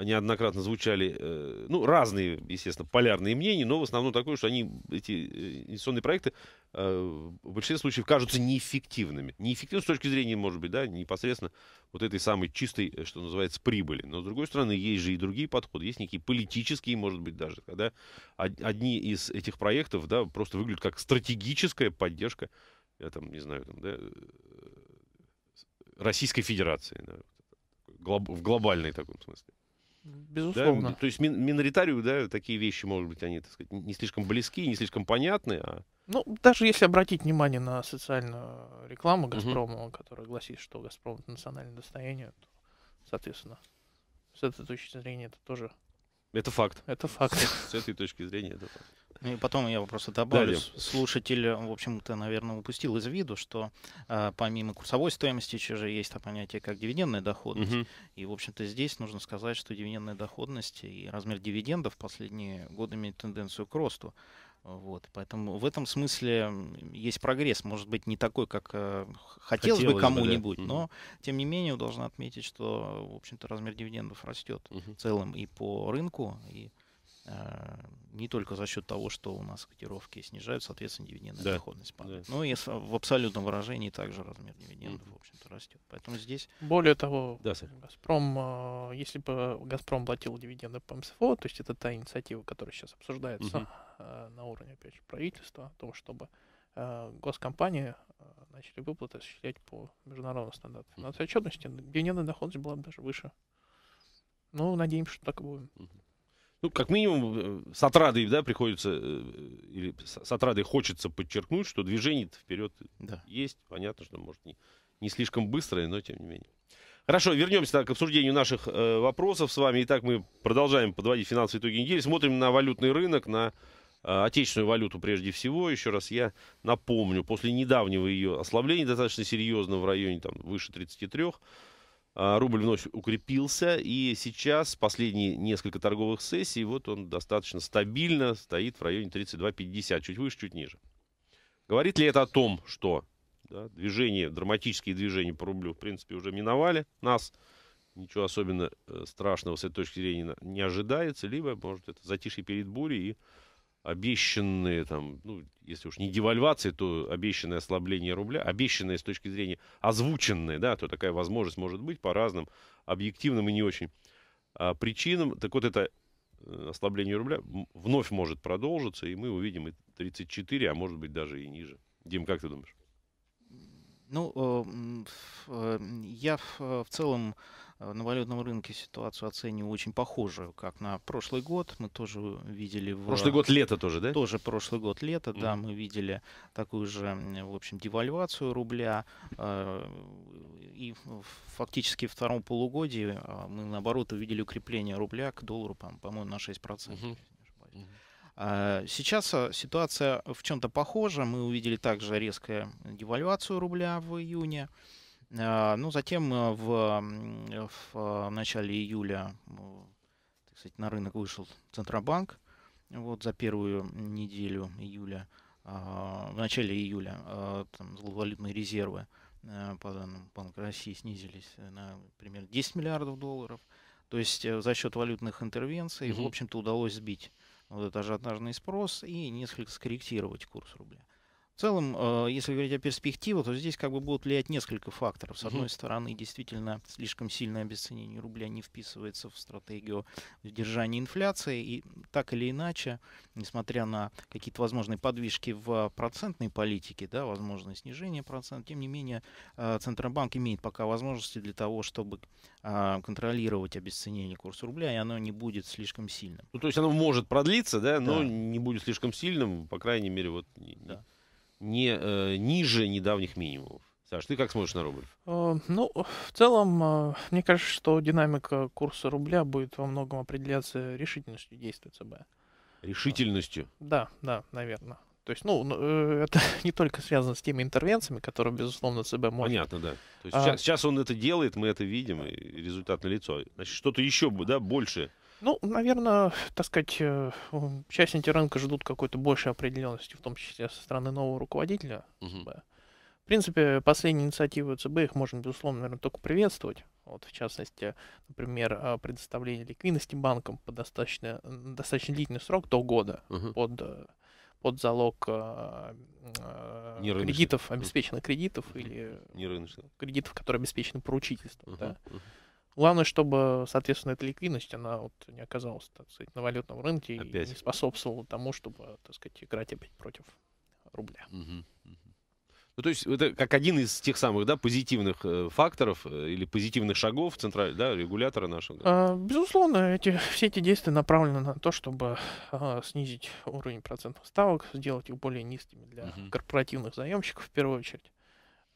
неоднократно звучали, э, ну, разные, естественно, полярные мнения, но в основном такое, что они, эти э, инвестиционные проекты, э, в большинстве случаев кажутся неэффективными. Неэффективны с точки зрения, может быть, да, непосредственно вот этой самой чистой, что называется, прибыли. Но, с другой стороны, есть же и другие подходы, есть некие политические, может быть, даже, когда одни из этих проектов, да, просто выглядят как стратегическая поддержка, я там, не знаю, там, да, Российской Федерации. Да, в глобальной таком смысле. Безусловно. Да, то есть миноритарию, да, такие вещи, может быть, они, так сказать, не слишком близки, не слишком понятны. А... Ну, даже если обратить внимание на социальную рекламу Газпрома, угу. которая гласит, что Газпром это национальное достояние, то, соответственно, с этой точки зрения это тоже... Это факт. Это факт. С, с этой точки зрения это факт. И потом я просто добавлю, да, слушатель, в общем-то, наверное, упустил из виду, что э, помимо курсовой стоимости еще же есть там понятие как дивидендная доходность. Угу. И, в общем-то, здесь нужно сказать, что дивидендная доходность и размер дивидендов в последние годы имеют тенденцию к росту. Вот, поэтому в этом смысле есть прогресс, может быть, не такой, как э, хотелось, хотелось бы кому-нибудь, да. но тем не менее должна отметить, что, в общем-то, размер дивидендов растет угу. в целом и по рынку, и Э, не только за счет того, что у нас котировки снижают, соответственно, дивидендная да. доходность падает. Да. Ну и в абсолютном выражении также размер дивидендов, mm в общем-то, растет. Поэтому здесь... Более того, да, Газпром, э, если бы Газпром платил дивиденды по МСФО, то есть это та инициатива, которая сейчас обсуждается mm-hmm. на уровне, опять же, правительства, о том, чтобы госкомпании начали выплаты осуществлять по международным стандартам финансовой mm отчетности, дивидендная доходность была бы даже выше. Ну, надеемся, что так и будет. Mm-hmm ну, как минимум, э, с отрадой, да, приходится, э, или с отрадой хочется подчеркнуть, что движение вперед да. есть. Понятно, что, может, не, не слишком быстрое, но тем не менее. Хорошо, вернемся так, к обсуждению наших э, вопросов с вами. Итак, мы продолжаем подводить финансовые итоги недели. Смотрим на валютный рынок, на э, отечественную валюту прежде всего. Еще раз я напомню, после недавнего ее ослабления, достаточно серьезно в районе там, выше 33 а, рубль вновь укрепился, и сейчас последние несколько торговых сессий, вот он достаточно стабильно стоит в районе 32.50, чуть выше, чуть ниже. Говорит ли это о том, что да, движения, драматические движения по рублю, в принципе, уже миновали нас, ничего особенно э, страшного с этой точки зрения не ожидается, либо, может, это затишье перед бурей и обещанные, там, ну, если уж не девальвации, то обещанное ослабление рубля, обещанное с точки зрения озвученное, да, то такая возможность может быть по разным объективным и не очень а, причинам. Так вот, это э, ослабление рубля вновь может продолжиться, и мы увидим и 34, а может быть даже и ниже. Дим, как ты думаешь? Ну, э, э, я в целом Э, на валютном рынке ситуацию оцениваю очень похожую, как на прошлый год. Мы тоже видели... В... Прошлый год лето тоже, да? Тоже прошлый год лето, mm-hmm. да. Мы видели такую же, в общем, девальвацию рубля. Э, и фактически в втором полугодии а, мы, наоборот, увидели укрепление рубля к доллару, по-моему, на 6%. Mm-hmm. Э, сейчас ситуация в чем-то похожа. Мы увидели также резкую девальвацию рубля в июне. А, ну, затем э, в, э, э, в начале июля так сказать, на рынок вышел Центробанк вот, за первую неделю июля, а, в начале июля а, там, валютные резервы по данным Банка России снизились на примерно 10 миллиардов долларов. То есть за счет валютных интервенций, mm-hmm. в общем-то, удалось сбить вот этот ажиотажный спрос и несколько скорректировать курс рубля. В целом, э, если говорить о перспективах, то здесь как бы будут влиять несколько факторов. С одной стороны, действительно, слишком сильное обесценение рубля не вписывается в стратегию удержания инфляции. И так или иначе, несмотря на какие-то возможные подвижки в процентной политике, да, возможное снижение процентов, тем не менее, э, Центробанк имеет пока возможности для того, чтобы э, контролировать обесценение курса рубля, и оно не будет слишком сильным. Ну, то есть оно может продлиться, да, но да. не будет слишком сильным, по крайней мере, вот... Да не, э, ниже недавних минимумов. Саш, ты как смотришь на рубль? Э, ну, в целом, э, мне кажется, что динамика курса рубля будет во многом определяться решительностью действия ЦБ. Решительностью? Да, да, наверное. То есть, ну, ну э, это [LAUGHS] не только связано с теми интервенциями, которые, безусловно, ЦБ может. Понятно, да. То есть а... сейчас, сейчас он это делает, мы это видим, и результат на лицо. Значит, что-то еще, да, больше ну, наверное, так сказать, э, часть рынка ждут какой-то большей определенности, в том числе со стороны нового руководителя. Угу. В принципе, последние инициативы ЦБ, их можно, безусловно, наверное, только приветствовать. Вот, в частности, например, а, предоставление ликвидности банкам по достаточно, достаточно длительный срок, до года, угу. под, э, под залог э, э, кредитов, обеспеченных кредитов или кредитов, которые обеспечены поручительством. Угу. Да? Угу. Главное, чтобы, соответственно, эта ликвидность, она вот не оказалась, так сказать, на валютном рынке Опять. и не способствовала тому, чтобы, так сказать, играть опять против рубля. Угу. Ну, то есть это как один из тех самых, да, позитивных э, факторов э, или позитивных шагов централь, да, регулятора нашего. А, безусловно, эти, все эти действия направлены на то, чтобы а, снизить уровень процентных ставок, сделать их более низкими для угу. корпоративных заемщиков в первую очередь.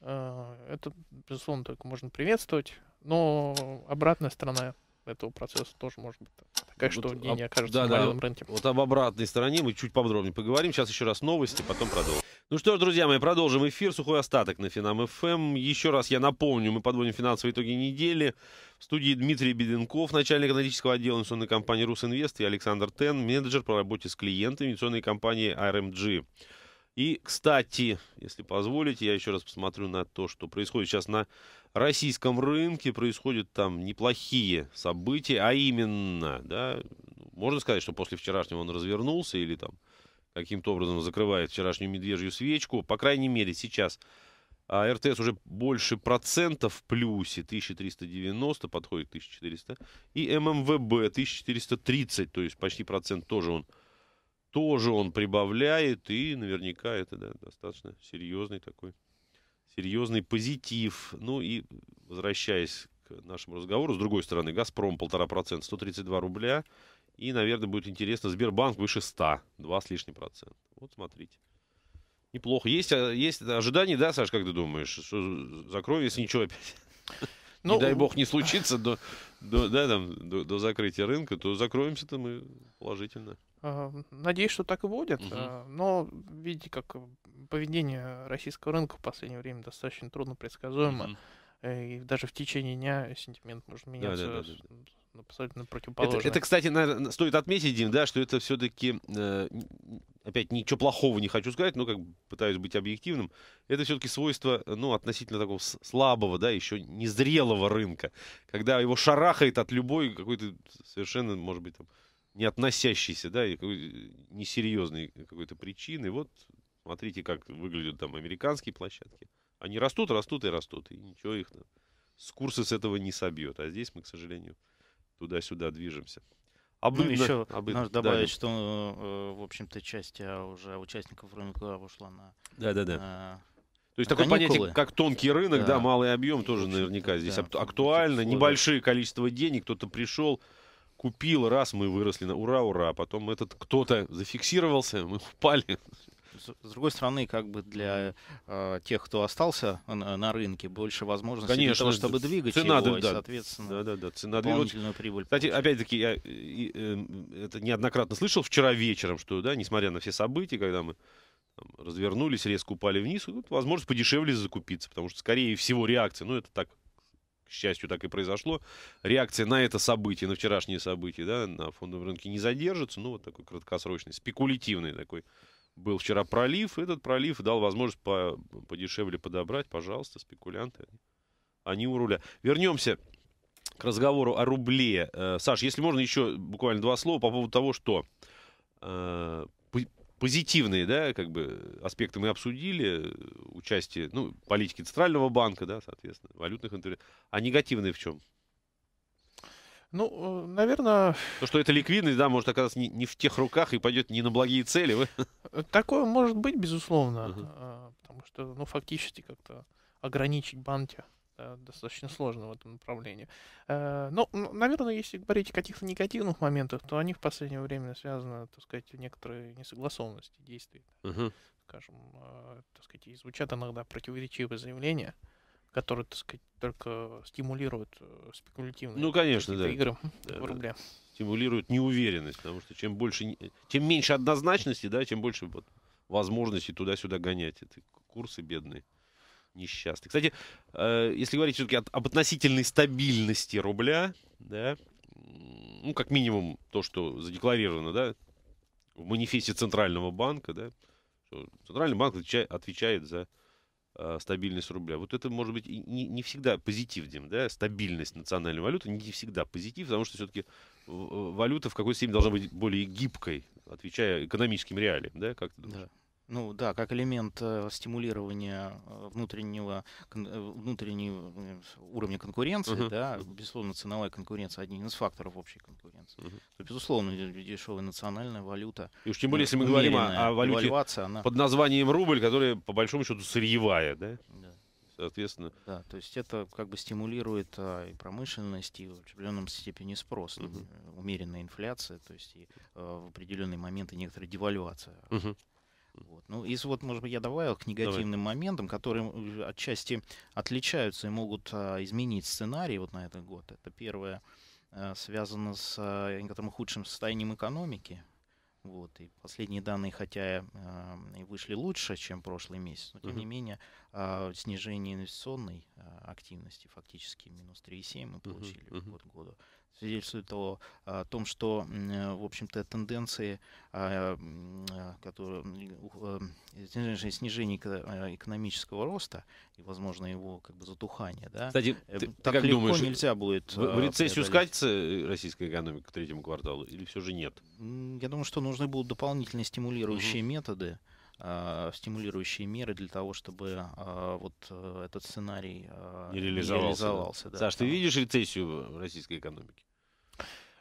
Э, это, безусловно, только можно приветствовать, но обратная сторона этого процесса тоже может быть такая, вот, что не окажется да, на да, рынке. Вот об обратной стороне мы чуть подробнее поговорим. Сейчас еще раз новости, потом продолжим. Ну что ж, друзья мои, продолжим эфир. Сухой остаток на Финам ФМ. Эм. Еще раз я напомню, мы подводим финансовые итоги недели. В студии Дмитрий Беденков, начальник аналитического отдела инвестиционной компании «Русинвест» и Александр Тен, менеджер по работе с клиентами инвестиционной компании RMG. И, кстати, если позволите, я еще раз посмотрю на то, что происходит сейчас на российском рынке. Происходят там неплохие события, а именно, да, можно сказать, что после вчерашнего он развернулся или там каким-то образом закрывает вчерашнюю медвежью свечку. По крайней мере, сейчас а РТС уже больше процентов в плюсе, 1390, подходит 1400. И ММВБ 1430, то есть почти процент тоже он тоже он прибавляет, и наверняка это да, достаточно серьезный такой, серьезный позитив. Ну и возвращаясь к нашему разговору, с другой стороны, «Газпром» 1,5%, 132 рубля, и, наверное, будет интересно, Сбербанк выше 100, 2 с лишним процента. Вот смотрите. Неплохо. Есть, а, есть ожидания, да, Саш, как ты думаешь? Что закрою, если ничего опять? [LAUGHS] Ну, не дай бог не случится до, до, да, там, до, до закрытия рынка, то закроемся-то мы положительно. А, надеюсь, что так и будет. Угу. Но видите, как э, поведение российского рынка в последнее время достаточно трудно предсказуемо. Угу. Э, и даже в течение дня сентимент может меняться да, да, да, да абсолютно противоположное. Это, это кстати, стоит отметить, Дим, да, что это все-таки, э, опять ничего плохого не хочу сказать, но как пытаюсь быть объективным, это все-таки свойство, э, ну, относительно такого слабого, да, еще незрелого рынка, когда его шарахает от любой какой-то совершенно, может быть, там, не относящийся, да, и какой э, несерьезной какой-то причины. Вот смотрите, как выглядят там американские площадки. Они растут, растут и растут, и ничего их там, с курса с этого не собьет. А здесь мы, к сожалению, туда-сюда движемся. Ну, обыдно, ну, еще обыдно, надо добавить, да. что, э, в общем-то, часть а, уже участников рынка вышла на... Да-да-да. Э, То есть на такое понятие, как тонкий рынок, да, да малый объем тоже наверняка здесь да, актуально. Небольшое количество денег, кто-то пришел, купил, раз мы выросли на ура, ура, потом этот кто-то зафиксировался, мы [LAUGHS] упали. С другой стороны, как бы для э, тех, кто остался на, на рынке, больше возможностей Конечно, для того, чтобы двигать цена, его, да, и, соответственно, да, да, да, цена дополнительную двигать. прибыль. Кстати, опять-таки, я э, это неоднократно слышал вчера вечером, что, да, несмотря на все события, когда мы там, развернулись, резко упали вниз, тут возможность подешевле закупиться, потому что, скорее всего, реакция, ну, это так, счастью, так и произошло. Реакция на это событие, на вчерашние события, да, на фондовом рынке не задержится. Ну, вот такой краткосрочный, спекулятивный такой был вчера пролив. Этот пролив дал возможность по, подешевле подобрать. Пожалуйста, спекулянты, они у руля. Вернемся к разговору о рубле. Э, Саш, если можно еще буквально два слова по поводу того, что э, позитивные, да, как бы аспекты мы обсудили, э, участие, ну, политики Центрального банка, да, соответственно, валютных интервью. А негативные в чем? Ну, э, наверное... То, что это ликвидность, да, может оказаться не, не в тех руках и пойдет не на благие цели. Э, такое может быть, безусловно, угу. потому что, ну, фактически как-то ограничить банки Э, достаточно сложно в этом направлении. Э, Но, ну, наверное, если говорить о каких-то негативных моментах, то они в последнее время связаны, так сказать, некоторые несогласованности действий. Угу. Скажем, э, так сказать, и звучат иногда противоречивые заявления, которые, так сказать, только стимулируют спекулятивные ну, конечно, да. игры [LAUGHS] да, в рубле. Стимулируют неуверенность, потому что чем больше, чем меньше однозначности, да, тем больше вот, возможностей туда-сюда гонять. Это курсы бедные несчастный. Кстати, э, если говорить все-таки об относительной стабильности рубля, да, ну, как минимум, то, что задекларировано, да, в манифесте Центрального банка, да, что Центральный банк отвечает за э, стабильность рубля. Вот это, может быть, не, не всегда позитив, Дим, да, стабильность национальной валюты не всегда позитив, потому что все-таки э, валюта в какой-то степени должна быть более гибкой, отвечая экономическим реалиям, да, как ты думаешь? Да. Ну да, как элемент э, стимулирования э, внутреннего, кон, э, внутреннего э, уровня конкуренции, uh-huh. да, безусловно, ценовая конкуренция один из факторов общей конкуренции. Uh-huh. То, безусловно, дешевая национальная валюта. И уж тем более, ну, если мы говорим о, о валюте она... под названием рубль, которая по большому счету сырьевая, да? Да соответственно. Да, то есть это как бы стимулирует а, и промышленность, и в определенном степени спрос, Uh -huh. умеренная инфляция, то есть и а, в определенные моменты некоторая девальвация. Uh -huh. Вот. Ну, и вот, может быть, я добавил к негативным Давай. моментам, которые э, отчасти отличаются и могут а, изменить сценарий вот на этот год. Это первое э, связано с э, некоторым худшим состоянием экономики. Вот, и последние данные, хотя э, и вышли лучше, чем прошлый месяц, но тем uh-huh. не менее э, снижение инвестиционной э, активности фактически минус 3,7 мы получили uh uh-huh. год к году свидетельствует о, о том, что, э, в общем-то, тенденции, а, а, которые, э, снижение, снижение э, экономического роста и, возможно, его как бы затухание, да, Кстати, так ты, как легко думаешь, нельзя будет... В, в рецессию скатится российская экономика к третьему кварталу или все же нет? Я думаю, что нужны будут дополнительные стимулирующие угу. методы, а, стимулирующие меры для того, чтобы а, вот э, этот сценарий не а, реализовался. Не реализовался да. Да. Саш, ты видишь рецессию в российской экономике?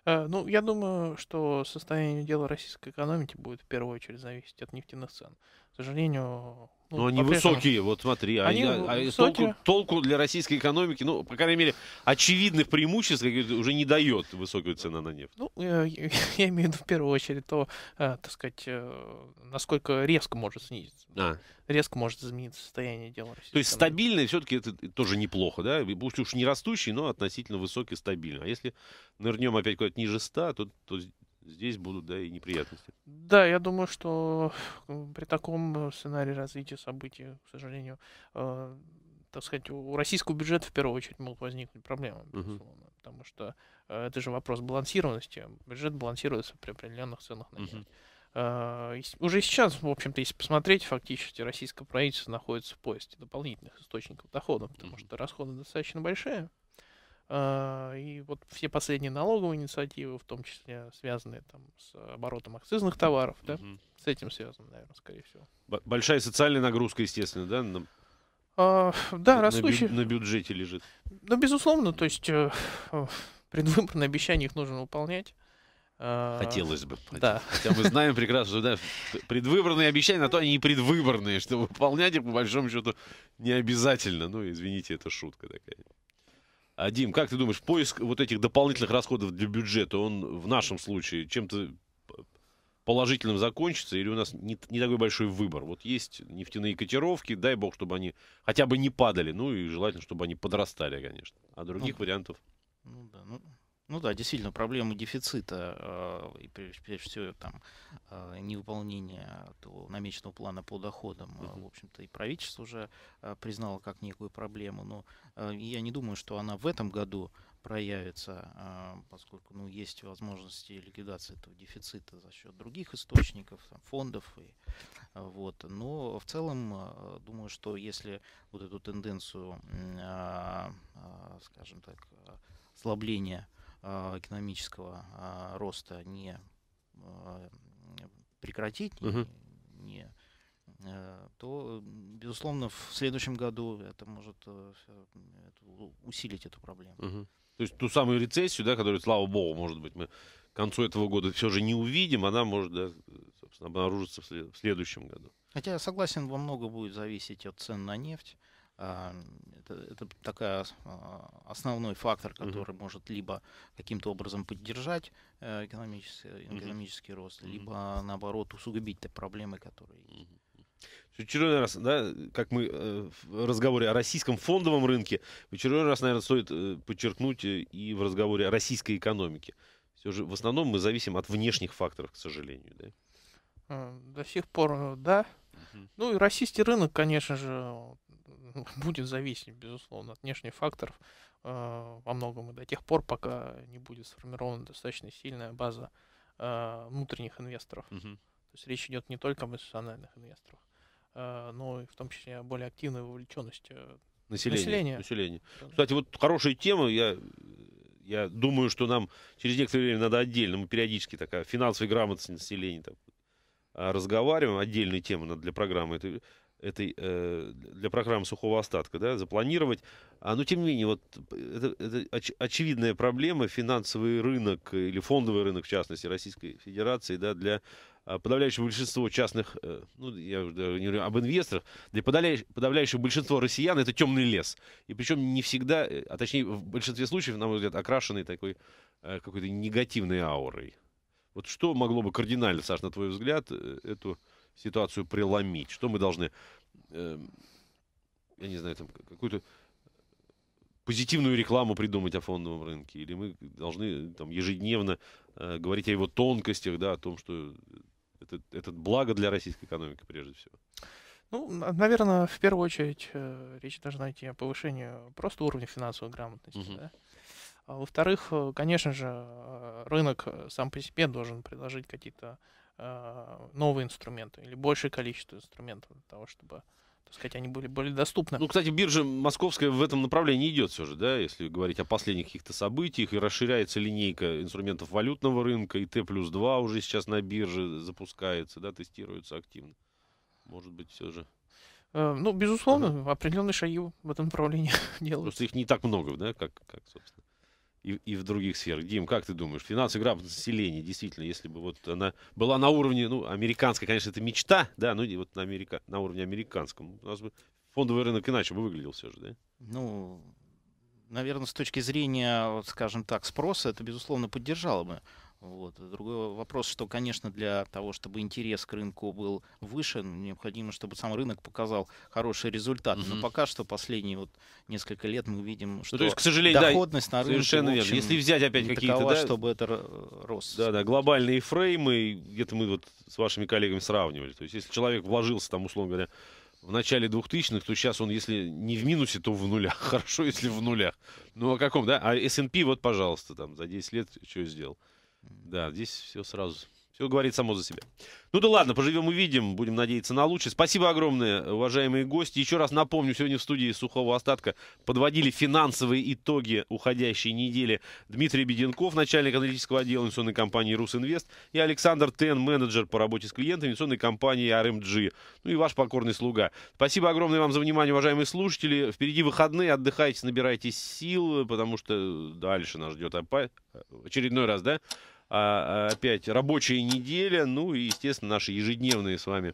Э, ну, я думаю, что состояние дела российской экономики будет в первую очередь зависеть от нефтяных цен. К сожалению, ну, они высокие, вот смотри. А они а, а толку, толку для российской экономики, ну, по крайней мере, очевидных преимуществ уже не дает высокая цена на нефть. Ну, я, я [LAUGHS] имею в виду в первую очередь то, э, так сказать, э, насколько резко может снизиться. А. Резко может измениться состояние дела. То есть стабильное все-таки это тоже неплохо, да? Пусть уж не растущий, но относительно высокий, стабильный. А если нырнем опять куда-то ниже 100, то, то здесь будут, да, и неприятности. Да, я думаю, что [SIGHS] при таком сценарии развития событий, к сожалению, э, так сказать, у российского бюджета в первую очередь могут возникнуть проблемы, безусловно, uh потому что э, это же вопрос балансированности. Бюджет балансируется при определенных ценах на нефть. uh Uh, уже сейчас, в общем-то, если посмотреть, фактически российское правительство находится в поиске дополнительных источников дохода, потому mm-hmm. что расходы достаточно большие. А, и вот все последние налоговые инициативы, в том числе связанные там с оборотом акцизных товаров, да, угу. с этим связано, наверное, скорее всего. Большая социальная нагрузка, естественно, да? На... А, да, на, растущий. На, бю... на бюджете лежит. Ну, безусловно, то есть э, предвыборные обещания их нужно выполнять. А, Хотелось бы. Да. Хотя мы знаем прекрасно, что да, предвыборные обещания, на то они и предвыборные, что выполнять их, по большому счету, не обязательно. Ну, извините, это шутка такая. А, Дим, как ты думаешь, поиск вот этих дополнительных расходов для бюджета, он в нашем случае чем-то положительным закончится, или у нас не, не такой большой выбор? Вот есть нефтяные котировки, дай бог, чтобы они хотя бы не падали, ну и желательно, чтобы они подрастали, конечно. А других ну, вариантов? Ну да, ну ну да, действительно, проблемы дефицита э, и прежде всего там э, невыполнение того намеченного плана по доходам, э, в общем-то, и правительство уже э, признало как некую проблему. Но э, я не думаю, что она в этом году проявится, э, поскольку ну, есть возможности ликвидации этого дефицита за счет других источников, там, фондов. И, э, вот. Но в целом, э, думаю, что если вот эту тенденцию, скажем так, ослабления а, экономического а, роста не а, прекратить, угу. не, не, то, безусловно, в следующем году это может э, усилить эту проблему. Угу. То есть ту самую рецессию, да, которую, слава богу, может быть, мы к концу этого года все же не увидим, она может, да, собственно, обнаружиться в следующем году. Хотя, я согласен, во много будет зависеть от цен на нефть. А, это, это такая а, основной фактор, который mm-hmm. может либо каким-то образом поддержать э, экономический, э, экономический mm-hmm. рост, либо а, наоборот усугубить те проблемы, которые есть. В очередной раз, да, как мы э, в разговоре о российском фондовом рынке, в очередной раз, наверное, стоит э, подчеркнуть э, и в разговоре о российской экономике. Все же в основном мы зависим от внешних факторов, к сожалению, да? Э, до сих пор, да. Угу. Ну и российский рынок, конечно же, [LAUGHS] будет зависеть, безусловно, от внешних факторов а, во многом и до тех пор, пока не будет сформирована достаточно сильная база а, внутренних инвесторов. Угу. То есть речь идет не только об институциональных инвесторах, а, но и в том числе о более активной вовлеченности э, населения. населения. населения. Кстати, вот хорошая тема, я я думаю, что нам через некоторое время надо отдельно, мы периодически такая финансовая грамотность населения там, разговариваем, отдельные темы для программы. Это этой, э, для программы сухого остатка, да, запланировать. А, но тем не менее, вот это, это оч, очевидная проблема, финансовый рынок или фондовый рынок, в частности, Российской Федерации, да, для а, подавляющего большинства частных, э, ну, я уже не говорю об инвесторах, для подавляющего, подавляющего большинства россиян это темный лес. И причем не всегда, э, а точнее в большинстве случаев, на мой взгляд, окрашенный такой э, какой-то негативной аурой. Вот что могло бы кардинально, Саш, на твой взгляд, эту ситуацию преломить? Что мы должны, э, я не знаю, там какую-то позитивную рекламу придумать о фондовом рынке? Или мы должны там ежедневно э, говорить о его тонкостях, да, о том, что это, это благо для российской экономики прежде всего? Ну, наверное, в первую очередь э, речь должна идти о повышении просто уровня финансовой грамотности. Угу. Да? А во-вторых, э, конечно же, э, рынок сам по себе должен предложить какие-то а, новые инструменты или большее количество инструментов для того, чтобы так сказать, они были более доступны. Ну, кстати, биржа московская в этом направлении идет все же, да, если говорить о последних каких-то событиях, и расширяется линейка инструментов валютного рынка, и Т плюс 2 уже сейчас на бирже запускается, да, тестируется активно. Может быть, все же э, ну, безусловно, ага. определенные шаги в этом направлении [LAUGHS] делают. Просто их не так много, да, как, как собственно и, и в других сферах. Дим, как ты думаешь, финансовая грамотность населения, действительно, если бы вот она была на уровне, ну, американской, конечно, это мечта, да, ну, вот на, Америка, на уровне американском, у нас бы фондовый рынок иначе бы выглядел все же, да? Ну, наверное, с точки зрения, скажем так, спроса, это, безусловно, поддержало бы вот. Другой вопрос, что, конечно, для того, чтобы интерес к рынку был выше, необходимо, чтобы сам рынок показал хороший результат. Mm-hmm. Но пока что последние вот несколько лет мы видим, ну, что ну, то есть, к сожалению, доходность да, на рынке совершенно общем, верно. Если взять опять какие-то, такова, да, чтобы это э, рос. Да, да, глобальные фреймы, где-то мы вот с вашими коллегами сравнивали. То есть, если человек вложился там, условно говоря, в начале 2000-х, то сейчас он, если не в минусе, то в нулях. [LAUGHS] Хорошо, если в нулях. Ну, о каком, да? А S&P, вот, пожалуйста, там за 10 лет что сделал? Да, здесь все сразу. Все говорит само за себя. Ну да ладно, поживем увидим, будем надеяться на лучшее. Спасибо огромное, уважаемые гости. Еще раз напомню, сегодня в студии Сухого Остатка подводили финансовые итоги уходящей недели Дмитрий Беденков, начальник аналитического отдела инвестиционной компании «Русинвест», и Александр Тен, менеджер по работе с клиентами инвестиционной компании «РМГ», эм ну и ваш покорный слуга. Спасибо огромное вам за внимание, уважаемые слушатели. Впереди выходные, отдыхайте, набирайте сил, потому что дальше нас ждет опа... очередной раз, да? А, а, опять рабочая неделя, ну и, естественно, наши ежедневные с вами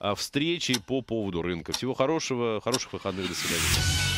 а, встречи по поводу рынка. Всего хорошего, хороших выходных, до свидания.